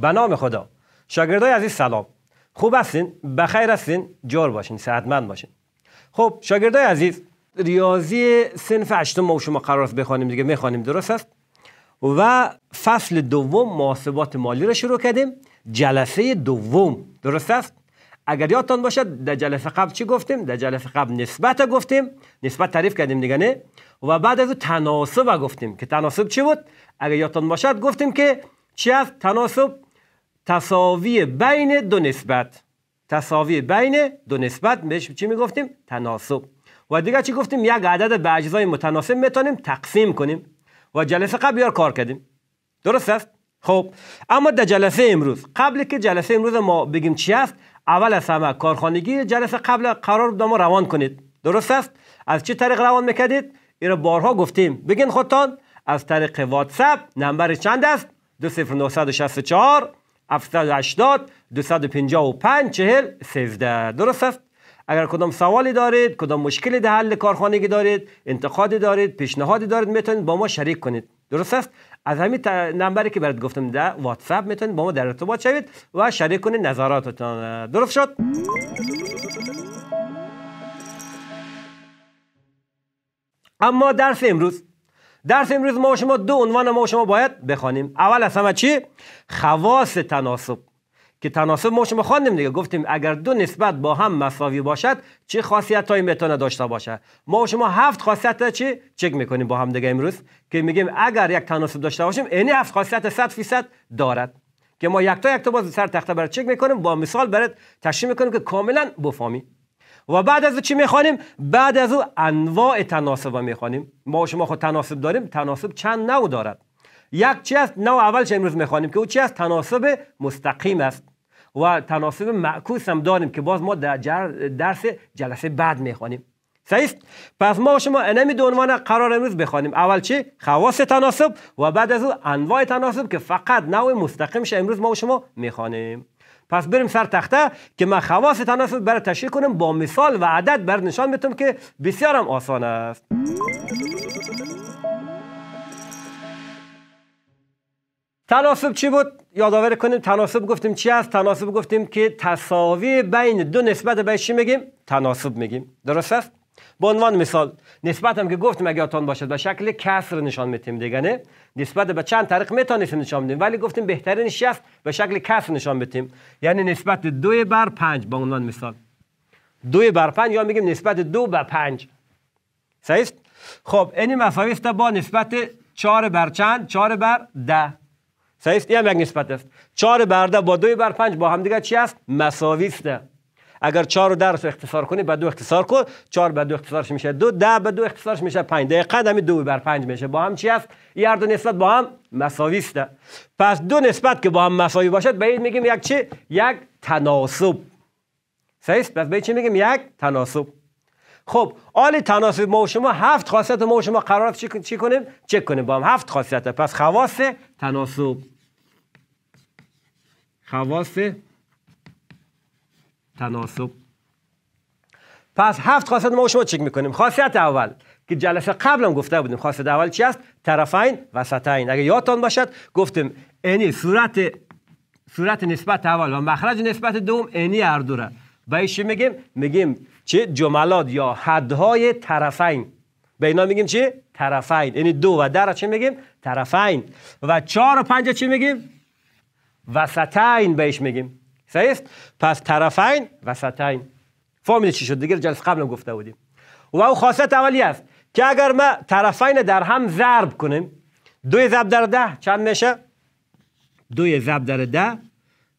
به نام خدا شاگردای عزیز سلام خوب هستین بخیر هستین جور باشین صحتمند باشین خب شاگردای عزیز ریاضی سنف هشتم ما شما قرار است بخوانیم دیگه میخوانیم درست است و فصل دوم محاسبات مالی را شروع کردیم جلسه دوم درست است اگر یادتان باشد در جلسه قبل چی گفتیم در جلسه قبل نسبت گفتیم نسبت تعریف کردیم دیگه نه و بعد از او تناسب گفتیم که تناسب چی بود اگر یادتان باشد گفتیم که چی تناسب تصاوی بین دو نسبت تصاوی بین دو نسبت بهش چی میگفتیم تناسب و دیگه چی گفتیم یک عدد به اجزای متناسب میتونیم تقسیم کنیم و جلسه قبل یار کار کردیم درست است خب اما در جلسه امروز قبل که جلسه امروز ما بگیم چی است اول از همه کارخانگی جلسه قبل قرار روان کنید درست است از چه طریق روان میکردید اینو بارها گفتیم بگین خودتان از طریق واتساپ نمبر چند است 20964 780 255 40 13 درست است اگر کدام سوالی دارید کدام مشکلی در حل کارخانگی دارید انتقادی دارید پیشنهادی دارید میتونید با ما شریک کنید درست است از همین نمبری که برات گفتم در واتساپ میتونید با ما در ارتباط شوید و شریک کنید نظراتتان درست شد اما درس امروز درس امروز ما شما دو عنوان ما شما باید بخوانیم اول از همه چی خواص تناسب که تناسب ما شما خواندیم دیگه گفتیم اگر دو نسبت با هم مساوی باشد چه خاصیت هایی میتونه داشته باشه ما شما هفت خاصیت چی چک میکنیم با هم دیگه امروز که میگیم اگر یک تناسب داشته باشیم این یعنی هفت خاصیت 100 فیصد دارد که ما یک تا باز سر تخته برای چک میکنیم با مثال برات تشریح میکنیم که کاملا بفهمی و بعد از او چی میخوانیم بعد از او انواع تناسب ها میخوانیم ما شما خود تناسب داریم تناسب چند نوع دارد یک چی است نوع اولش امروز میخوانیم که او چی است تناسب مستقیم است و تناسب معکوس هم داریم که باز ما در درس جلسه بعد میخوانیم صحیح پس ما و شما انمی دو عنوان قرار امروز بخوانیم اول چی خواص تناسب و بعد از او انواع تناسب که فقط نوع مستقیمش امروز ما و شما میخوانیم پس بریم سر تخته که من خواست تناسب برای تشریح کنم با مثال و عدد بر نشان بتم که بسیارم آسان است تناسب چی بود؟ یادآور کنیم تناسب گفتیم چی است؟ تناسب گفتیم که تصاوی بین دو نسبت به چی میگیم؟ تناسب میگیم درست است؟ به عنوان مثال نسبت هم که گفتیم اگه آتان باشد به شکل کسر نشان میتیم دیگه نسبت به چند طریق میتونیم نشان بدیم ولی گفتیم بهترین شست به شکل کسر نشان بدیم یعنی نسبت دو بر پنج به عنوان مثال دو بر پنج یا میگیم نسبت دو بر پنج صحیح خب این مساوی با نسبت چهار بر چند چهار بر ده صحیح این هم یک نسبت است چهار بر ده با دو بر پنج با هم دیگه چی است مساوی اگر 4 رو در اختصار کنی به دو اختصار کن 4 به دو اختصارش میشه دو ده به دو اختصارش میشه 5 دقیقا دو بر 5 میشه با هم چی است این هر دو نسبت با هم مساوی است پس دو نسبت که با هم مساوی باشد به این میگیم یک چی یک تناسب صحیح پس به چی میگیم یک تناسب خب آل تناسب ما و شما هفت خاصیت ما و شما قرار چی کنیم چک کنیم با هم هفت خاصیت پس خواص تناسب خواص تناسب پس هفت خاصیت ما شما چک میکنیم خاصیت اول که جلسه قبل هم گفته بودیم خاصیت اول چی است طرفین وسطین اگر یادتان باشد گفتیم اینی صورت صورت نسبت اول و مخرج نسبت دوم انی هر دوره چی میگیم میگیم چه جملات یا حدهای طرفین به اینا میگیم چی طرفین یعنی دو و در چه میگیم طرفین و چهار و پنج چی میگیم وسطین بهش میگیم صحیح پس طرفین وسطین فامیل چی شد دیگه جلسه قبل گفته بودیم و او خاصیت اولی است که اگر ما طرفین در هم ضرب کنیم دو ضرب در ده چند میشه دو ضرب در ده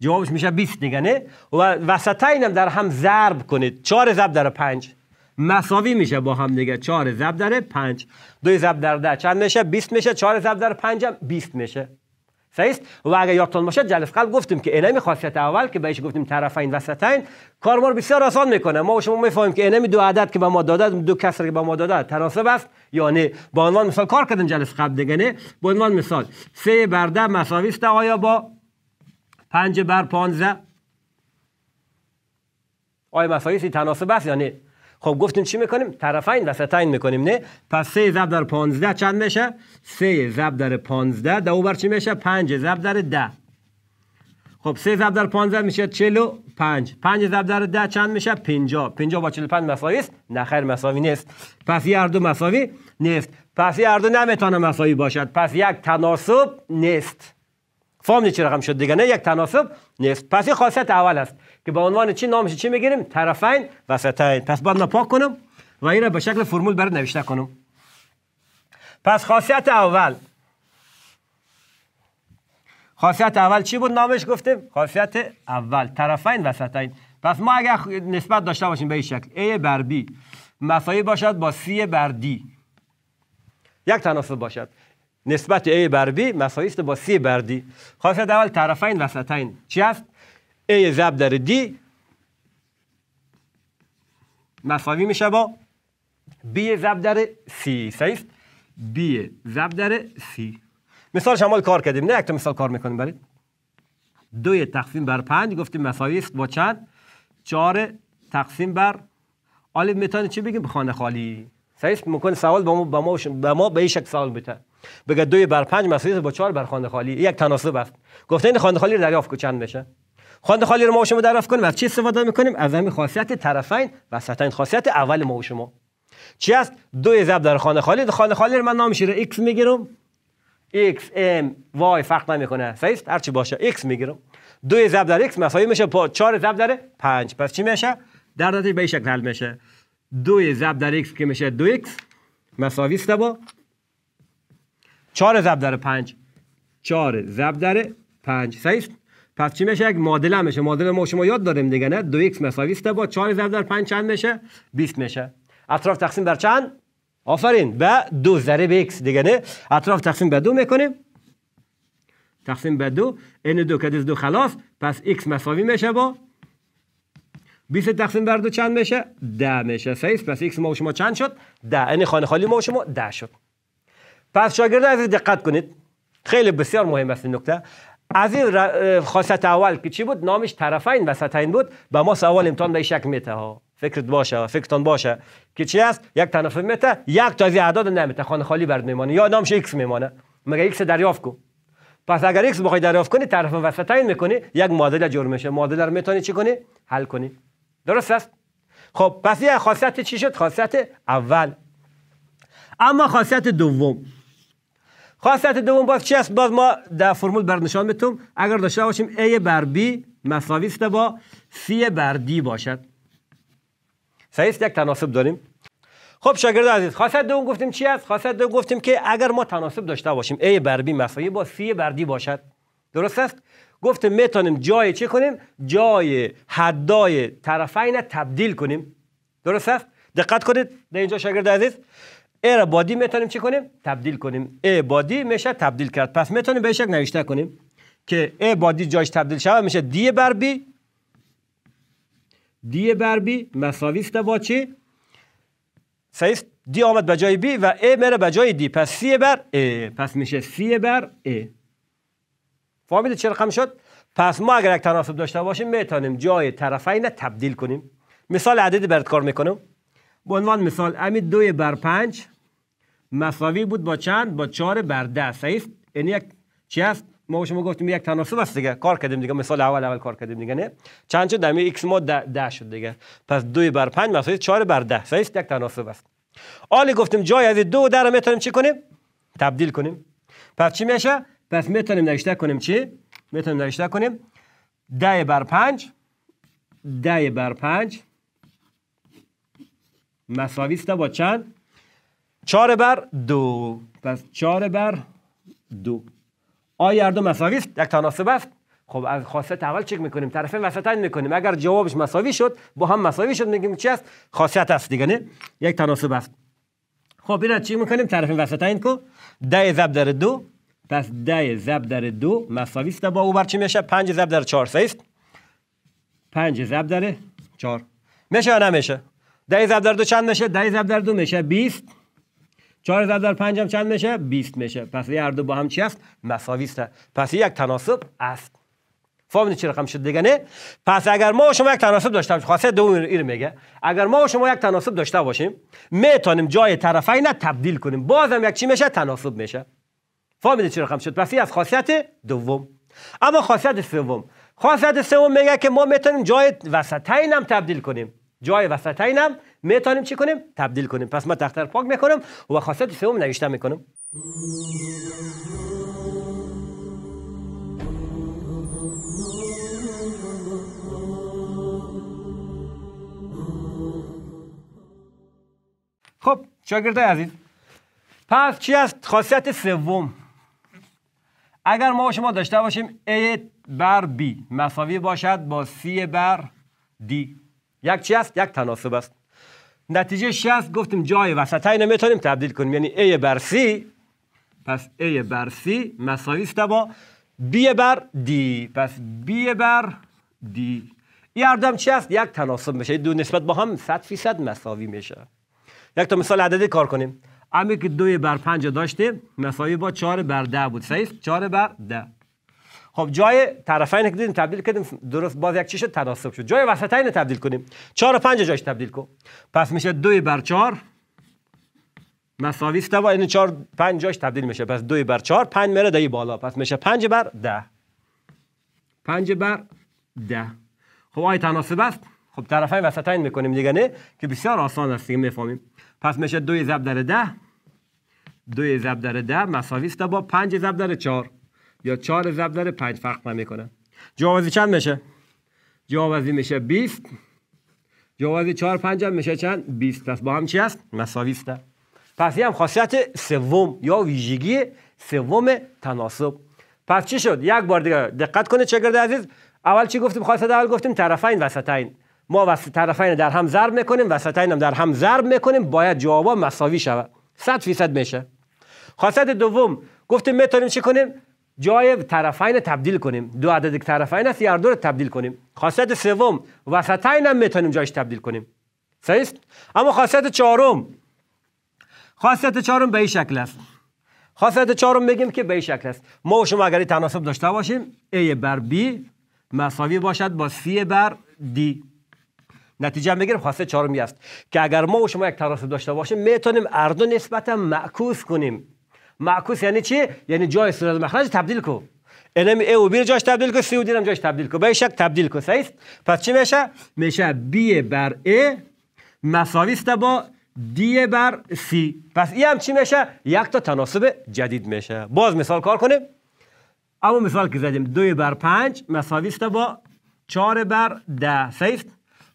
جوابش میشه 20 دیگه نه و وسطین هم در هم ضرب کنید 4 ضرب در 5 مساوی میشه با هم دیگه 4 ضرب در 5 2 ضرب در 10 چند میشه 20 میشه 4 ضرب در 5 هم 20 میشه و اگر یادتون باشه جلف قلب گفتیم که انمی خاصیت اول که بهش گفتیم طرفین وسطین کار ما رو بسیار آسان میکنه ما شما میفهمیم که انمی دو عدد که به ما داده دو کسر که به ما داده تناسب است یا نه با عنوان مثال کار کردن جلف قلب دیگه نه با عنوان مثال 3 بر 10 مساوی است آیا با 5 بر 15 آیا مساوی تناسب است یا نه خب گفتیم چی میکنیم طرفین و ستین میکنیم نه پس 3 ضرب در 15 چند میشه 3 ضرب در 15 ده بر چی میشه 5 ضرب در 10 خب 3 ضرب در 15 میشه 45 5 ضرب در 10 چند میشه 50 50 با 45 مساوی است نه خیر مساوی نیست پس هر دو مساوی نیست پس هر دو نمیتونه مساوی باشد پس یک تناسب نیست فهمید چه رقم شد دیگه نه یک تناسب نیست پس خاصیت اول است که با عنوان چی نامش چی میگیریم طرفین و پس بعد پاک کنم و این را به شکل فرمول برات نوشته کنم پس خاصیت اول خاصیت اول چی بود نامش گفتیم خاصیت اول طرفین وسطین پس ما اگر نسبت داشته باشیم به این شکل A بر B مساوی باشد با C بر D یک تناسب باشد نسبت A بر B مساوی است با C بر D خاصیت اول طرفین وسطین چی است ای زب در دی مساوی میشه با بی زب در C سیست B زب در سی مثال شمال کار کردیم نه یک تا مثال کار میکنیم برید دو تقسیم بر پنج گفتیم مساوی است با چند چهار تقسیم بر حالا میتونی چی بگیم خانه خالی سیست ممکن سوال با ما با ما به ما به سوال بده بگه دوی بر پنج مساوی است با چهار بر خانه خالی یک تناسب است گفتین خانه خالی رو دریافت کو چند میشه خواند خالی رو ما و شما درف کنیم از چی استفاده میکنیم از همین خاصیت طرفین و سطحین خاصیت اول ما و شما چی است دو ضرب در خانه خالی در خانه خالی رو من نامش رو x میگیرم x m y فرق نمیکنه صحیح هر چی باشه x میگیرم دو ضرب در x مساوی میشه با 4 ضرب در 5 پس چی میشه در نتیجه به شکل حل میشه دو ضرب در x که میشه 2 x مساوی است با 4 ضرب در 5 4 ضرب در 5 صحیح پس چی میشه یک معادله میشه معادله ما شما یاد داریم دیگه نه دو x مساوی است با 4 ضرب در 5 چند میشه 20 میشه اطراف تقسیم بر چند آفرین به دو ضرب x دیگه نه اطراف تقسیم به دو میکنیم تقسیم به دو این دو که دو خلاص پس x مساوی میشه با 20 تقسیم بر دو چند میشه ده میشه پس x ما شما چند شد ده این خانه خالی ما شما 10 شد پس شاگرده عزیز دقت کنید خیلی بسیار مهم است این نکته از این خاصت اول که چی بود نامش طرفین وسطین بود به ما سوال امتحان به شک میته ها فکرت باشه فکرتان باشه که چی است یک طرف میته یک تا از اعداد نمیته خانه خالی برد میمانه یا نامش ایکس میمانه مگه ایکس دریافت کو. پس اگر ایکس بخوای دریافت کنی طرف وسطین میکنی یک معادله جور میشه معادله رو میتونی چی کنی حل کنی درست است خب پس یه خاصیت چی شد خاصیت اول اما خاصیت دوم خاصیت دوم باز چی است باز ما در فرمول بر نشان میتونم اگر داشته باشیم a بر b مساوی است با c بر d باشد صحیح یک تناسب داریم خب شاگرد عزیز خاصیت دوم گفتیم چی است خاصیت دوم گفتیم که اگر ما تناسب داشته باشیم a بر b مساوی با c بر d باشد درست است گفتیم میتونیم جای چه کنیم جای حدای طرفین تبدیل کنیم درست است دقت کنید در اینجا شاگرد عزیز ای را بادی میتونیم چی کنیم تبدیل کنیم ای بادی میشه تبدیل کرد پس میتونیم به شکل نوشته کنیم که ای بادی جاش تبدیل شود میشه دی بر بی دی بر بی مساوی است با چی دی آمد به جای بی و ای میره به جای دی پس سی بر ای پس میشه سی بر ای فهمیدید چه رقم شد پس ما اگر یک تناسب داشته باشیم میتونیم جای طرفین تبدیل کنیم مثال عددی برات کار میکنم به عنوان مثال امید دوی بر پنج مساوی بود با چند با چهار بر ده صحیح این یعنی یک چی است ما شما گفتیم یک تناسب است دیگه کار کردیم دیگه مثال اول اول کار کردیم دیگه نه چند شد دمی ایکس ما ده, ده شد دیگه پس دوی بر پنج مساوی چهار بر ده صحیح یک تناسب است آلی گفتیم جای از دو در میتونیم چی کنیم تبدیل کنیم پس چی میشه پس میتونیم نوشته کنیم چی میتونیم نوشته کنیم ده بر پنج ده بر پنج مساوی است با چند؟ چهار بر دو پس چهار بر دو آیا دو مساوی است؟ در تناسب است؟ خب از خاصه اول چک میکنیم طرف وسطن میکنیم اگر جوابش مساوی شد با هم مساوی شد میگیم چی است خاصیت است دیگه نه یک تناسب است خب اینا چی میکنیم طرف وسطن کو 10 ضرب در دو پس ده ضرب در دو مساوی است با او بر چی میشه 5 ضرب در 4 صحیح است 5 ضرب در 4 میشه یا نمیشه 10 ضرب در دو چند میشه 10 ضرب در دو میشه 20 4 ضرب در 5 هم چند میشه 20 میشه پس یه هر دو با هم چی است مساوی است پس یک تناسب است فهمیدین چی رقم شد دیگه نه پس اگر ما شما یک تناسب داشته باشیم خاصه دوم ایر میگه اگر ما شما یک تناسب داشته باشیم میتونیم جای طرفین تبدیل کنیم بازم یک چی میشه تناسب میشه فهمیدین چی رقم شد پس از خاصیت دوم اما خاصیت سوم خاصیت سوم میگه که ما میتونیم جای وسطین هم تبدیل کنیم جای وسطینم میتونیم چی کنیم تبدیل کنیم پس ما تختر پاک میکنم و خاصیت سوم نوشته میکنم خب شاگردای عزیز پس چی است خاصیت سوم اگر ما شما داشته باشیم A بر B مساوی باشد با C بر D یک چی است یک تناسب است نتیجه 60 گفتیم جای وسطین میتونیم تبدیل کنیم یعنی ای بر سی پس ای بر سی مساوی است با بی بر دی پس بی بر دی این هر دم چی است یک تناسب میشه دو نسبت با هم 100 درصد مساوی میشه یک تا مثال عددی کار کنیم امی که 2 بر 5 داشتیم مساوی با 4 بر 10 بود صحیح 4 بر 10 خب جای طرفین که دیدیم تبدیل کردیم درست باز یک چیشه تناسب شد جای وسطین رو تبدیل کنیم 4 و 5 جایش تبدیل کن پس میشه 2 بر 4 مساوی است و این 4 5 جاش تبدیل میشه پس 2 بر 4 5 میره دهی بالا پس میشه 5 بر 10 5 بر 10 خب آی تناسب است خب طرفین وسطین میکنیم دیگه نه که بسیار آسان است دیگه میفهمیم پس میشه 2 ضرب در 10 2 ضرب در 10 مساوی است با 5 ضرب در 4 یا چهار ضرب داره پنج فرق نمیکنه جاوازی چند میشه جاوازی میشه 20 جاوازی چهار پنج هم میشه چند 20 پس با هم چی هست مساوی است پس این هم خاصیت سوم یا ویژگی سوم تناسب پس چی شد یک بار دیگه دقت کنید گرده عزیز اول چی گفتیم خاصیت اول گفتیم طرفین وسطین ما وسط طرفین در هم ضرب میکنیم وسطین هم در هم ضرب میکنیم باید جواب مساوی شود 100 فیصد میشه خاصیت دوم گفتیم میتونیم چی کنیم جای طرفین تبدیل کنیم دو عدد طرفین است یه تبدیل کنیم خاصیت سوم وسطین هم میتونیم جایش تبدیل کنیم صحیح اما خاصیت چهارم خاصیت چهارم به این شکل است خاصیت چهارم میگیم که به این شکل است ما و شما اگر تناسب داشته باشیم A بر B مساوی باشد با C بر D نتیجه میگیریم خاصیت چهارمی است که اگر ما و شما یک تناسب داشته باشیم میتونیم اردو نسبتا معکوس کنیم معکوس یعنی چی یعنی جای سوره المخرج تبدیل کو ان یعنی ام ا و بی جاش تبدیل کو سی و دی هم جاش تبدیل کو به شک تبدیل کو صحیح پس چی میشه میشه بی بر ا مساوی با دی بر سی پس این هم چی میشه یک تا تناسب جدید میشه باز مثال کار کنیم اما مثال که زدیم دو بر 5 مساوی با 4 بر 10 صحیح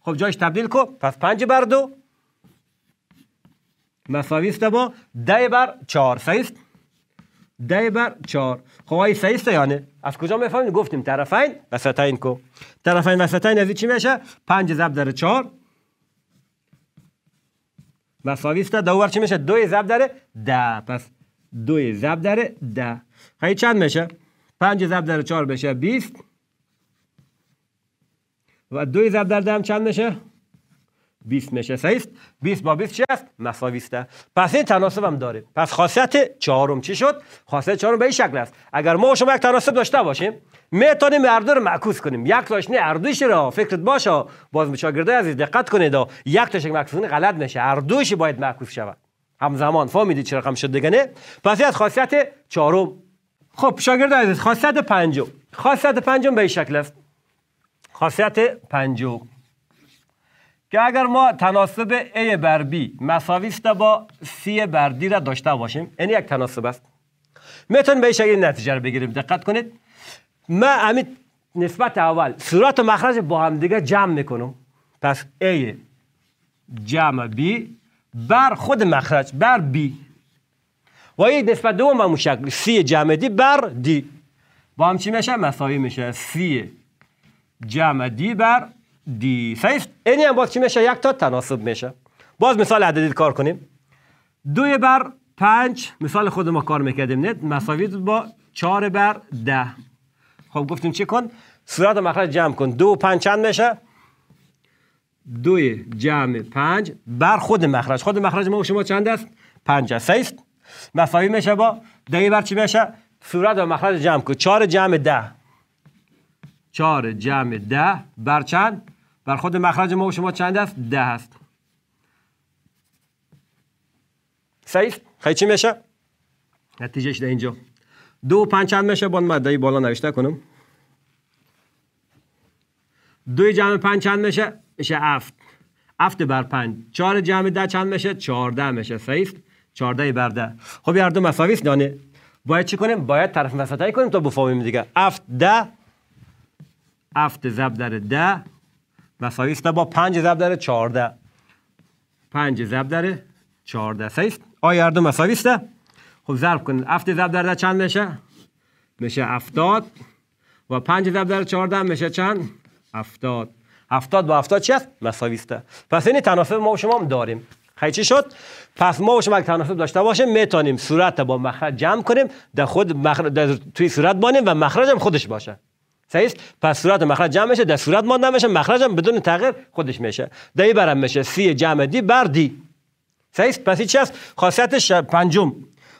خب جاش تبدیل کو پس 5 بر 2 مساوی با 10 بر 4 صحیح ده بر چهار خب های سه یعنی از کجا میفهمید؟ گفتیم طرفین وسطین کو طرفین وسطین از چی میشه پنج ضرب در چهار مساوی است دو بر چی میشه دو ضرب در ده پس دو ضرب در ده خیلی خب چند میشه پنج ضرب در چهار بشه 20 و دو ضرب در ده هم چند میشه 20 میشه 6 20 با 20 چی است مساوی است پس این تناسب هم داره پس خاصیت چهارم چی شد خاصیت چهارم به این شکل است اگر ما و شما یک تناسب داشته باشیم میتونیم اردو دو رو معکوس کنیم یک تاش نه رو. را فکرت باشه باز شاگرده عزیز دقت کنید یک تاش معکوس غلط نشه اردوش باید معکوس شود همزمان فهمیدید چرا رقم شد دیگه نه پس از خاصیت چهارم خب شاگرد عزیز خاصیت پنجم خاصیت پنجم به این شکل است خاصیت پنجم که اگر ما تناسب A بر B مساوی است با C بر دی را داشته باشیم این یک تناسب است میتونیم به این شکل نتیجه رو بگیریم دقت کنید ما امید نسبت اول صورت و مخرج با هم دیگه جمع میکنم پس A جمع B بر خود مخرج بر B و این نسبت دوم هم شکل C جمع D بر دی با هم میشه؟ مساوی میشه C جمع D بر دی 5 اینی هم باز چی میشه یک تا تناسب میشه باز مثال عددی کار کنیم دو بر پنج مثال خود ما کار میکردیم نه مساوی با چهار بر ده خب گفتیم چی کن صورت مخرج جمع کن دو و پنج چند میشه دوی جمع پنج بر خود مخرج خود مخرج ما و شما چند است پنج است سیست مساوی میشه با ده بر چی میشه صورت و مخرج جمع کن چهار جمع ده چهار جمع ده بر چند بر خود مخرج ما و شما چند است؟ ده هست صحیح؟ خیلی چی میشه؟ نتیجهش ده اینجا دو پنج چند میشه؟ باید مدهی بالا نوشته کنم دوی جمع پنج چند میشه؟ میشه افت افت بر پنج چهار جمع ده چند میشه؟ چهارده میشه صحیح؟ چهارده بر ده خب هر دو مساویست دانه باید چی کنیم؟ باید طرف مسطحی کنیم تا بفهمیم دیگه افت ده افت زب در ده مساوی است با 5 ضرب در 14 5 ضرب در 14 است آیا هر دو مساوی است خب ضرب کنید 7 ضرب در چند میشه میشه 70 و 5 ضرب در 14 میشه چند 70 70 با 70 چی است مساوی است پس این تناسب ما و شما هم داریم خیلی چی شد پس ما و شما اگه تناسب داشته باشیم میتونیم صورت با مخرج جمع کنیم در خود مخرج در توی صورت بانیم و مخرج هم خودش باشه صحیح پس صورت و مخرج جمع میشه در صورت مانده میشه مخرج هم بدون تغییر خودش میشه دی برم میشه سی جمع دی بر دی صحیح پس چی است خاصیت ش... پنجم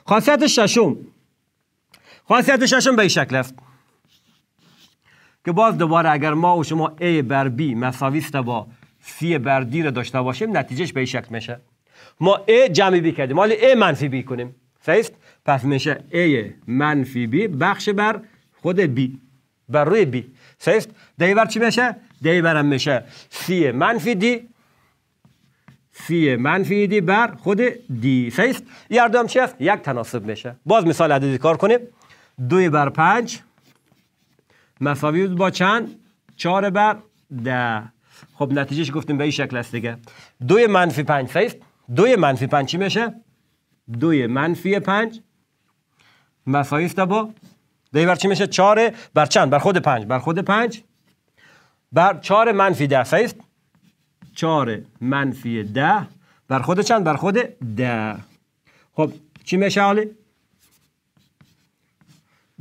خاصیت ششم خاصیت ششم به این شکل است که باز دوباره اگر ما و شما A بر B مساوی است با C بر D را داشته باشیم نتیجهش به این شکل میشه ما A جمع B کردیم حالا A منفی بی کنیم صحیح پس میشه A منفی B بخش بر خود B بر روی بی سیست دی بر چی میشه؟ دی برم میشه سی منفی دی سی منفی دی بر خود دی سیست یه هم چی هست؟ یک تناسب میشه باز مثال عددی کار کنیم دوی بر پنج مساوی با چند؟ چهار بر ده خب نتیجهش گفتیم به این شکل است دیگه دوی منفی پنج سیست دوی منفی پنج چی میشه؟ دوی منفی پنج مساوی با دهی بر چی میشه چهار بر چند بر خود پنج بر خود پنج بر چهار منفی ده فیست، چهار منفی ده بر خود چند بر خود ده خب چی میشه حالی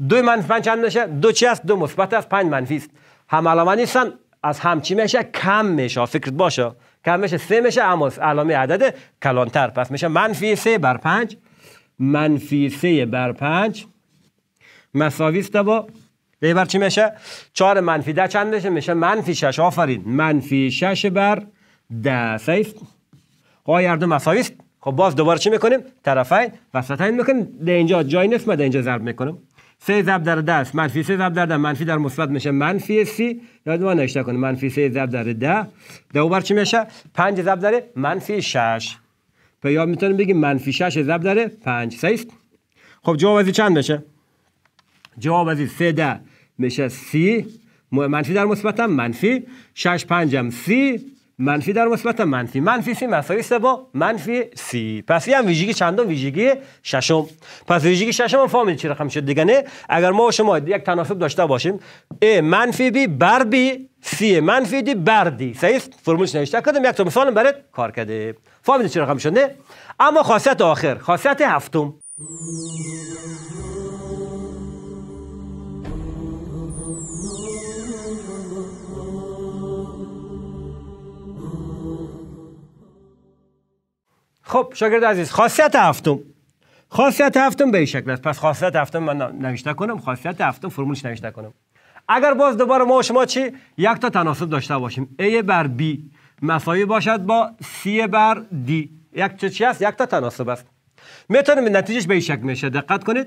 دو منفی پنج چند میشه دو چی است دو مثبت است پنج منفی است هم علامه نیستن از هم چی میشه کم میشه فکرت باشه کم میشه سه میشه اما علامه عدد کلانتر پس میشه منفی سه بر پنج منفی سه بر پنج مساوی است با ای بر چی میشه؟ چهار منفی ده چند میشه؟ میشه منفی شش آفرین منفی شش بر ده سیست قای خب، هر دو مساوی است خب باز دوباره چی میکنیم؟ طرفین وسطین میکنیم ده اینجا جای نیست من ده اینجا ضرب میکنم سه ضرب در ده است منفی سه ضرب در ده منفی در مثبت میشه منفی سی یاد ما نشته کنیم منفی سه ضرب در ده ده بر چی میشه؟ پنج ضرب در منفی شش یا میتونیم بگیم منفی شش ضرب در پنج سیست خب جواب چند میشه؟ جواب از سه ده میشه سی منفی در مثبتم منفی شش پنجم سی منفی در مثبت منفی منفی سی مساوی سه با منفی سی پس این ویژگی چندم ویژگی ششم پس ویژگی ششم هم فامیل چی رقم شد دیگه اگر ما و شما یک تناسب داشته باشیم ای منفی بی بر بی سی منفی دی بر دی صحیح فرمولش نوشته کردم یک تا مثال برات کار کرده فامیل چه رقم اما خاصیت آخر خاصیت هفتم خب شاگرد عزیز خاصیت هفتم خاصیت هفتم به این شکل است پس خاصیت هفتم من نوشته کنم خاصیت هفتم فرمولش نوشته کنم اگر باز دوباره ما و شما چی یک تا تناسب داشته باشیم A بر B مساوی باشد با C بر D یک چه چی است یک تا تناسب است میتونیم نتیجهش به این شکل میشه دقت کنید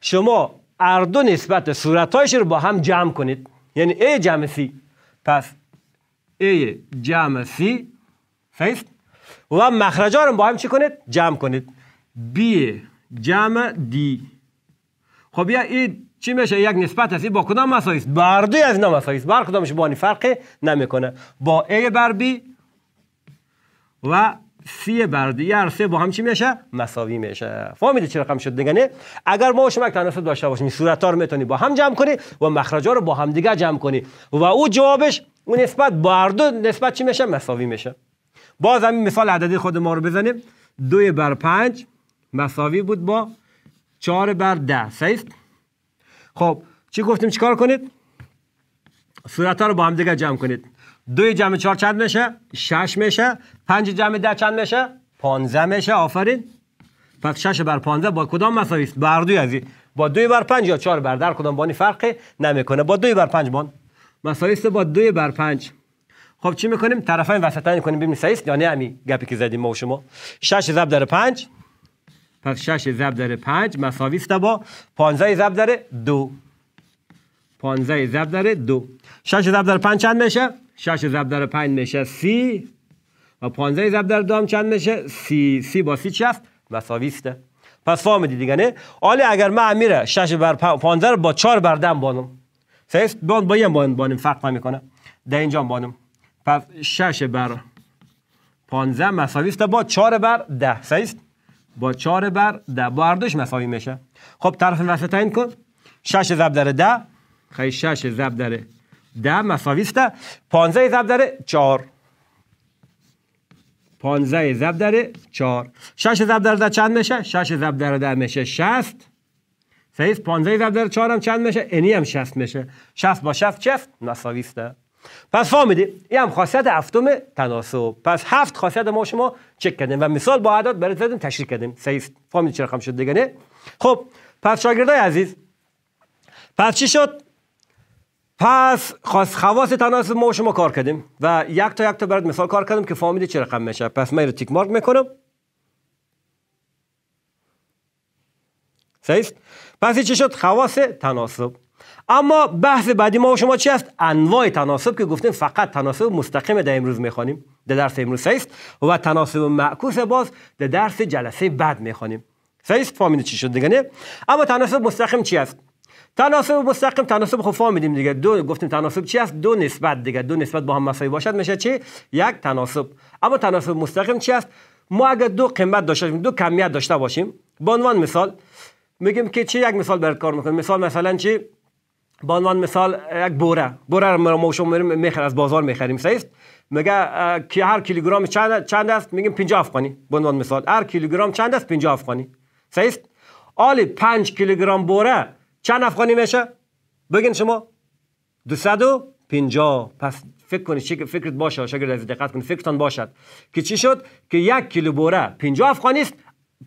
شما هر دو نسبت صورتهایش رو با هم جمع کنید یعنی A جمع C پس A جمع C فیست و ها رو با هم چی کنید جمع کنید بی جمع دی خب یا این چی میشه یک نسبت هستی با کدام مساوی است بر از اینا است بر کدامش با این فرقی نمیکنه با ای بر بی و سی بر دی هر سه با هم چی میشه مساوی میشه فهمید چه رقم شد دیگه. اگر ما شما یک تناسب داشته باشیم صورت ها رو میتونی با هم جمع کنی و ها رو با هم دیگه جمع کنی و او جوابش اون نسبت بر نسبت چی میشه مساوی میشه باز همین مثال عددی خود ما رو بزنیم دو بر پنج مساوی بود با چهار بر ده صحیح خب چی گفتیم چیکار کنید صورت ها رو با هم دیگه جمع کنید دو جمع چهار چند میشه شش میشه پنج جمع ده چند میشه پانزه میشه آفرین پس شش بر پانزه با کدام مساوی است بر دوی ازی با دوی بر پنج یا چهار بر در کدام بانی فرقی نمیکنه با دوی بر پنج بان مساوی است با دوی بر پنج خب چی میکنیم طرفین وسطا میکنیم ببینیم صحیح یا نه همین گپی که زدیم ما و شما 6 ضرب در 5 پس 6 ضرب در 5 مساوی است با 15 ضرب در 2 15 ضرب در 2 6 ضرب در 5 چند میشه 6 ضرب در 5 میشه 30 و 15 ضرب در 2 چند میشه 30 30 با 30 چی است مساوی است پس فهمیدی دیگه نه حالا اگر من امیره 6 بر 15 رو با 4 بردم بانم صحیح بون با یه بان فرق نمیکنه در اینجا بانم پس 6 بر 15 مساوی است با 4 بر 10 صحیح است با 4 بر 10 با هر دوش مساوی میشه خب طرف وسط تعیین کن 6 ضرب در 10 خیلی 6 ضرب در 10 مساوی است 15 ضرب در 4 15 ضرب در 4 6 ضرب در 10 چند میشه 6 ضرب در 10 میشه 60 صحیح 15 ضرب در 4 هم چند میشه اینی هم 60 میشه 60 با 60 چفت مساوی است پس فهمیدی این هم خاصیت هفتم تناسب پس هفت خاصیت ما شما چک کردیم و مثال با اعداد برای زدیم تشریح کردیم فهمیدی چه رقم شد دیگه نه خب پس شاگردای عزیز پس چی شد پس خاص خواص تناسب ما شما کار کردیم و یک تا یک تا برات مثال کار کردیم که فهمیدی چه رقم میشه پس من رو تیک مارک میکنم صحیح پس چی شد خواص تناسب اما بحث بعدی ما و شما چی است انواع تناسب که گفتیم فقط تناسب مستقیم در امروز میخوانیم در درس امروز سیست و تناسب معکوس باز در درس جلسه بعد میخوانیم سیست فامین چی شد دیگه نه اما تناسب مستقیم چی است تناسب مستقیم تناسب خب می‌دیم دیگه دو گفتیم تناسب چی است دو نسبت دیگه دو نسبت با هم مساوی باشد میشه چی یک تناسب اما تناسب مستقیم چی است ما اگر دو قیمت داشته باشیم دو کمیت داشته باشیم به عنوان مثال میگیم که چی یک مثال برات کار میکنیم مثال مثلا چی به عنوان مثال یک بوره بوره رو ما شما میخر از بازار میخریم صحیح میگه که هر کیلوگرم چند چند است میگیم 50 افغانی به عنوان مثال هر کیلوگرم چند است 50 افغانی صحیح آلی 5 کیلوگرم بوره چند افغانی میشه بگین شما 250 پس فکر کنید چه فکرت باشه شاگرد از دقت کنید فکرتان باشد که چی شد که یک کیلو بوره 50 افغانی است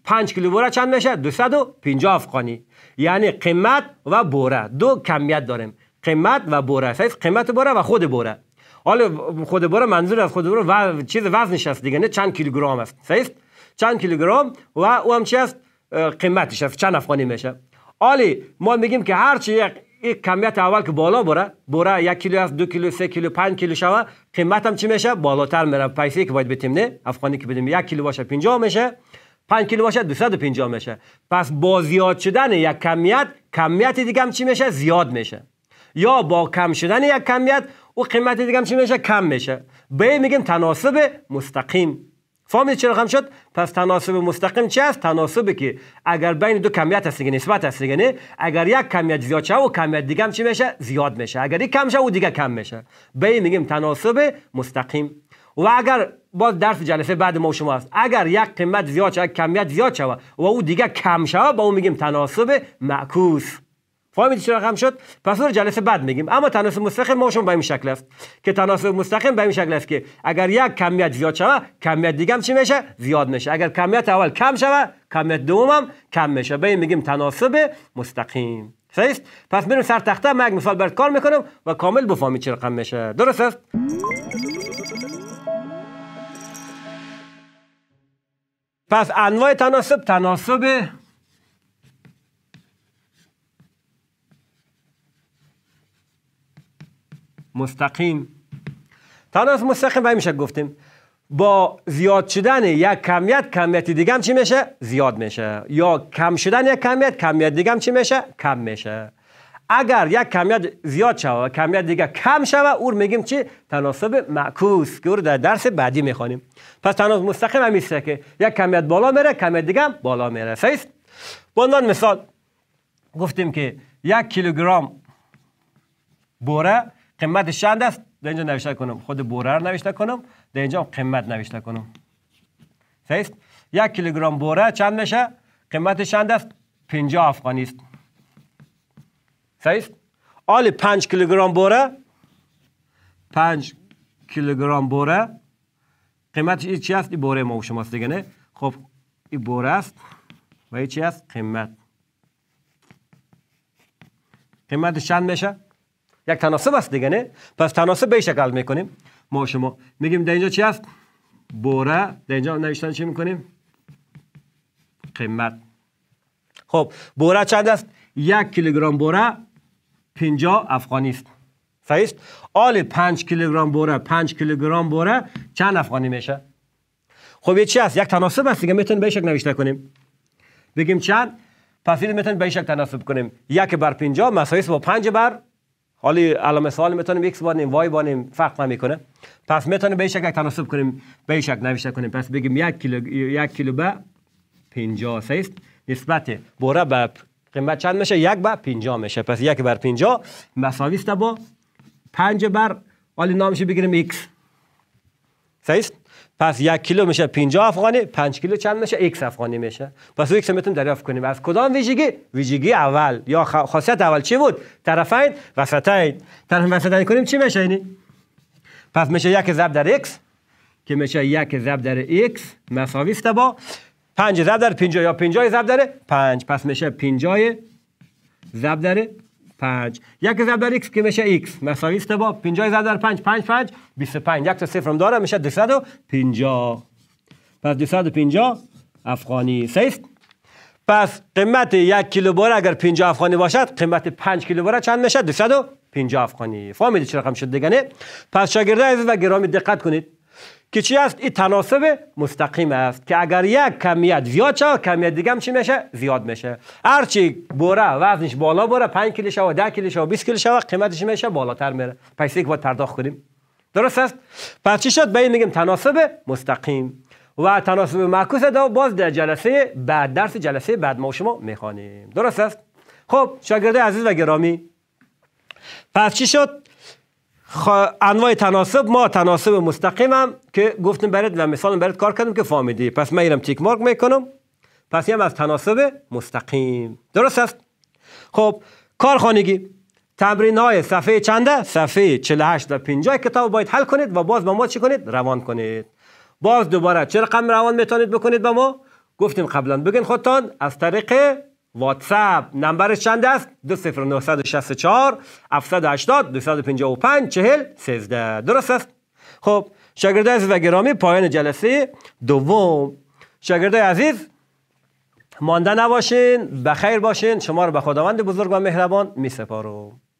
5 کیلو بوره چند میشه 250 افغانی یعنی قیمت و بوره دو کمیت داریم قیمت و بوره سایز قیمت بوره و خود بوره حالا خود بوره منظور از خود بوره و چیز وزنش است دیگه نه چند کیلوگرم است سایز چند کیلوگرم و او هم چی است قیمتش است چند افغانی میشه آلی ما میگیم که هر چی یک کمیت اول که بالا بره بره یک کیلو از دو کیلو سه کیلو پنج کیلو شوه قیمت هم چی میشه بالاتر میره پیسه که باید بتیم نه افغانی که بدیم یک کیلو باشه 50 میشه 5 کیلو باشه 250 میشه پس با زیاد شدن یک کمیت کمیت دیگه هم چی میشه زیاد میشه یا با کم شدن یک کمیت او قیمت دیگه هم چی میشه کم میشه به میگیم تناسب مستقیم فهمید چرا خم شد پس تناسب مستقیم چی است تناسبی که اگر بین دو کمیت هست دیگه نسبت هست دیگه اگر یک کمیت زیاد شه و کمیت دیگه هم چی میشه زیاد میشه اگر یک کم شه دیگه کم میشه به میگیم تناسب مستقیم و اگر باز درس جلسه بعد ما شما هست اگر یک قیمت زیاد شود کمیت زیاد شود و او دیگه کم شود با او میگیم تناسب معکوس فهمیدی چرا رقم شد پس رو جلسه بعد میگیم اما تناسب مستقیم ما شما به این شکل است که تناسب مستقیم به این شکل است که اگر یک کمیت زیاد شود کمیت دیگه هم چی میشه زیاد میشه اگر کمیت اول کم شود کمیت دوم هم کم میشه به این میگیم تناسب مستقیم صحیح پس بریم سر تخته من یک مثال برات کار میکنم و کامل بفهمید چرا رقم میشه درست است پس انواع تناسب تناسب مستقیم تناسب مستقیم میشه گفتیم با زیاد شدن یک کمیت کمیت دیگه چی میشه زیاد میشه یا کم شدن یک کمیت کمیت دیگه چی میشه کم میشه اگر یک کمیت زیاد شوه و کمیت دیگه کم شوه او میگیم چی تناسب معکوس که او در درس بعدی میخوانیم پس تناسب مستقیم هم که یک کمیت بالا میره کمیت دیگه هم بالا میره صحیح بندان مثال گفتیم که یک کیلوگرم بوره قیمت چند است در اینجا نوشته کنم خود بوره رو نوشته کنم در اینجا قیمت نوشته کنم صحیح یک کیلوگرم بوره چند میشه قیمت چند است 50 افغانی است صحیح آل 5 کیلوگرم بوره 5 کیلوگرم بوره قیمتش چی است ای بوره ما و شماست دیگه نه خب این بوره است و این چی است قیمت قیمتش چند میشه یک تناسب است دیگه نه پس تناسب به شکل میکنیم ما شما میگیم در اینجا چی است بوره در اینجا نوشتن چی میکنیم قیمت خب بوره چند است یک کیلوگرم بوره پنجا افغانیست فهیست آل پنج کیلوگرم بوره پنج کیلوگرم بوره چند افغانی میشه خب یه چی هست یک تناسب هست دیگه میتونیم به شکل نوشته کنیم بگیم چند پس این میتونیم به شکل تناسب کنیم یک بر 50 مساوی با 5 بر حالا علامه سوال میتونیم ایکس بانیم وای بانیم فرق نمیکنه پس میتونیم به شکل تناسب کنیم به شکل نوشته کنیم پس بگیم یک کیلو یک کیلو به 50 است نسبت بوره به قیمت چند میشه یک بر پینجا میشه پس یک بر پینجا مساوی است با پنج بر ولی نامش بگیریم x صحیح پس یک کیلو میشه پینجا افغانی پنج کیلو چند میشه x افغانی میشه پس x رو میتونیم دریافت کنیم از کدام ویژگی ویژگی اول یا خاصیت اول چی بود طرفین وسطین طرف وسطین کنیم چی میشه اینی؟ پس میشه یک ضرب در x که میشه یک ضرب در x مساوی است با 5 در 50 یا 50 ضرب در 5 پس میشه 50 ضرب در 5 یک ضرب x که میشه x مساوی است با 50 در 5 5 5 25 یک تا صفر داره میشه 250 پس 250 افغانی سیس پس قیمت یک کیلو بار اگر 50 افغانی باشد قیمت 5 کیلو بار چند میشه 250 افغانی فهمیدید چه رقم شد دیگه نه پس شاگردان عزیز و گرامی دقت کنید که چی است این تناسب مستقیم است که اگر یک کمیت زیاد شود کمیت دیگه هم چی میشه زیاد میشه هرچی بوره وزنش بالا بوره 5 کیلو شود 10 کیلو شود 20 کیلو شود قیمتش میشه بالاتر میره پس یک باید پرداخت کنیم درست است پس چی شد به این میگیم تناسب مستقیم و تناسب معکوس دو باز در جلسه بعد درس جلسه بعد ما شما میخوانیم درست است خب شاگردای عزیز و گرامی پس چی شد انواع تناسب ما تناسب مستقیم هم که گفتم برات و مثال برات کار کردم که فامیدی پس من اینم تیک مارک میکنم پس هم از تناسب مستقیم درست است خب کارخانگی تمرین های صفحه چنده صفحه 48 و 50 کتاب باید حل کنید و باز با ما چی کنید روان کنید باز دوباره چه رقم روان میتونید بکنید با ما گفتیم قبلا بگین خودتان از طریق واتساپ نمبر چند است 20964 780 255 40 13 درست است خب شاگردای عزیز و گرامی پایان جلسه دوم شاگردای عزیز مانده نباشین بخیر باشین شما رو به خداوند بزرگ و مهربان می سپارم